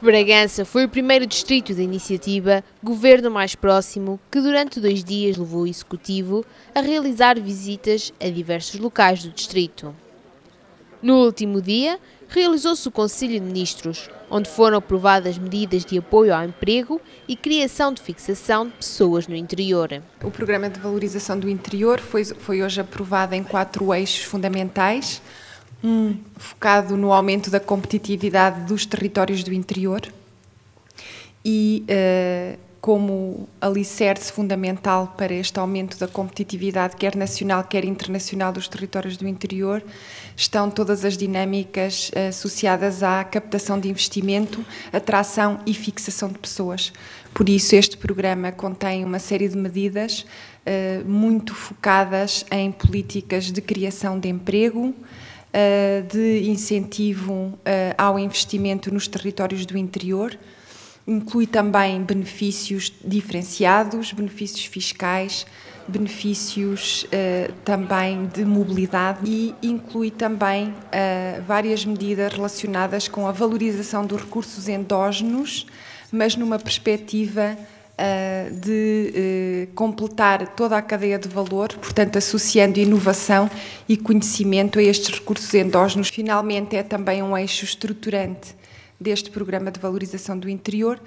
Bragança foi o primeiro distrito da iniciativa Governo Mais Próximo, que durante dois dias levou o Executivo a realizar visitas a diversos locais do distrito. No último dia, realizou-se o Conselho de Ministros, onde foram aprovadas medidas de apoio ao emprego e criação de fixação de pessoas no interior. O Programa de Valorização do Interior foi, foi hoje aprovado em quatro eixos fundamentais – hum. focado no aumento da competitividade dos territórios do interior e uh, como alicerce fundamental para este aumento da competitividade, quer nacional, quer internacional, dos territórios do interior, estão todas as dinâmicas eh, associadas à captação de investimento, atração e fixação de pessoas. Por isso, este programa contém uma série de medidas eh, muito focadas em políticas de criação de emprego, eh, de incentivo eh, ao investimento nos territórios do interior. Inclui também benefícios diferenciados, benefícios fiscais, benefícios eh, também de mobilidade e inclui também várias medidas relacionadas com a valorização dos recursos endógenos, mas numa perspectiva eh, de eh, completar toda a cadeia de valor, portanto, associando inovação e conhecimento a estes recursos endógenos. Finalmente, é também um eixo estruturante deste programa de valorização do interior,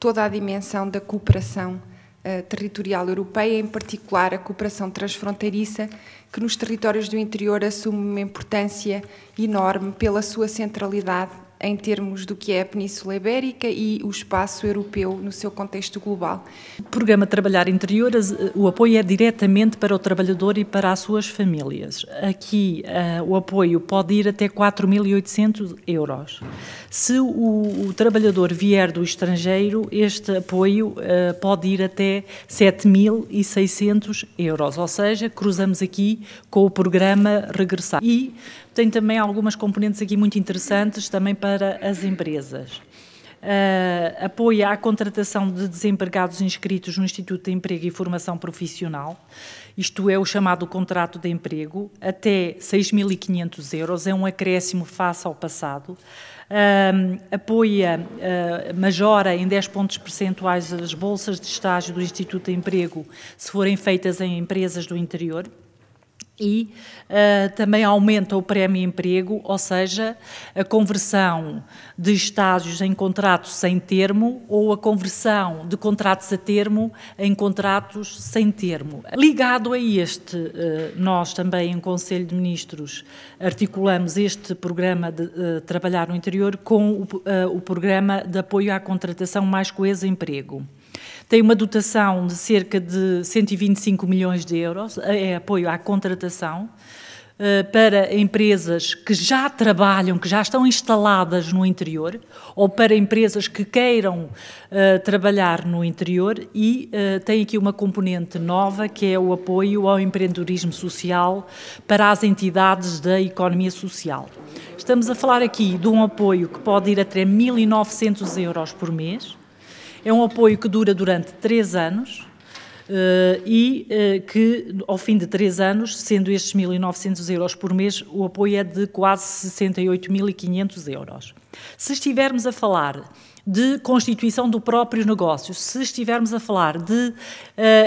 toda a dimensão da cooperação eh, territorial europeia, em particular a cooperação transfronteiriça, que nos territórios do interior assume uma importância enorme pela sua centralidade em termos do que é a Península Ibérica e o espaço europeu no seu contexto global. O programa Trabalhar Interior, eh, o apoio é diretamente para o trabalhador e para as suas famílias. Aqui eh, o apoio pode ir até 4.800 euros. Se o, o, trabalhador vier do estrangeiro, este apoio eh, pode ir até 7.600 euros, ou seja, cruzamos aqui com o programa Regressar. E tem também algumas componentes aqui muito interessantes também para as empresas. Uh, apoia a contratação de desempregados inscritos no Instituto de Emprego e Formação Profissional, isto é, o chamado contrato de emprego, até 6.500 euros, é um acréscimo face ao passado. Uh, apoia, uh, majora em 10 pontos percentuais as bolsas de estágio do Instituto de Emprego, se forem feitas em empresas do interior e uh, também aumenta o prémio emprego, ou seja, a conversão de estágios em contratos sem termo ou a conversão de contratos a termo em contratos sem termo. Ligado a este, uh, nós também em Conselho de Ministros articulamos este programa de uh, trabalhar no interior com o, o programa de apoio à contratação mais coesa emprego tem uma dotação de cerca de 125 milhões de euros, é, é apoio à contratação eh, para empresas que já trabalham, que já estão instaladas no interior, ou para empresas que queiram uh, trabalhar no interior, e uh, tem aqui uma componente nova que é o apoio ao empreendedorismo social para as entidades da economia social. Estamos a falar aqui de um apoio que pode ir até 1.900 euros por mês é um apoio que dura durante três anos. Eh, e eh, que, ao fim de três anos, sendo estes 1.900 euros por mês, o apoio é de quase 68.500 euros. Se estivermos a falar de constituição do próprio negócio, se estivermos a falar de uh,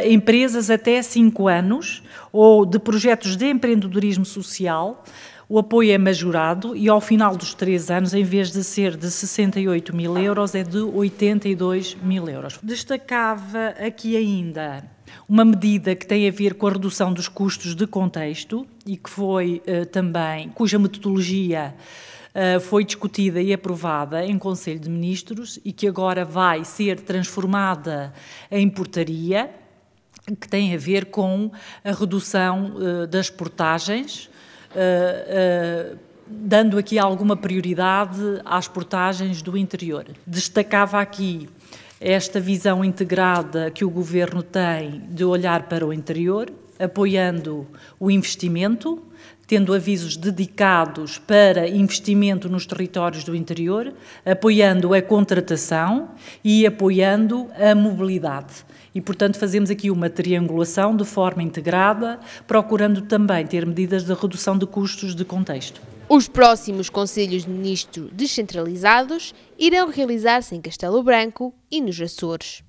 empresas até cinco anos ou de projetos de empreendedorismo social, o apoio é majorado e, ao final dos três anos, em vez de ser de 68 mil euros, é de 82 mil euros. Destacava aqui ainda uma medida que tem a ver com a redução dos custos de contexto e que foi eh, também, cuja metodologia eh, foi discutida e aprovada em Conselho de Ministros e que agora vai ser transformada em portaria, que tem a ver com a redução eh, das portagens uh, dando aqui alguma prioridade às portagens do interior. Destacava aqui esta visão integrada que o governo tem de olhar para o interior, apoiando o investimento, tendo avisos dedicados para investimento nos territórios do interior, apoiando a contratação e apoiando a mobilidade. E, portanto, fazemos aqui uma triangulação de forma integrada, procurando também ter medidas de redução de custos de contexto. Os próximos Conselhos de ministro descentralizados irão realizar-se em Castelo Branco e nos Açores.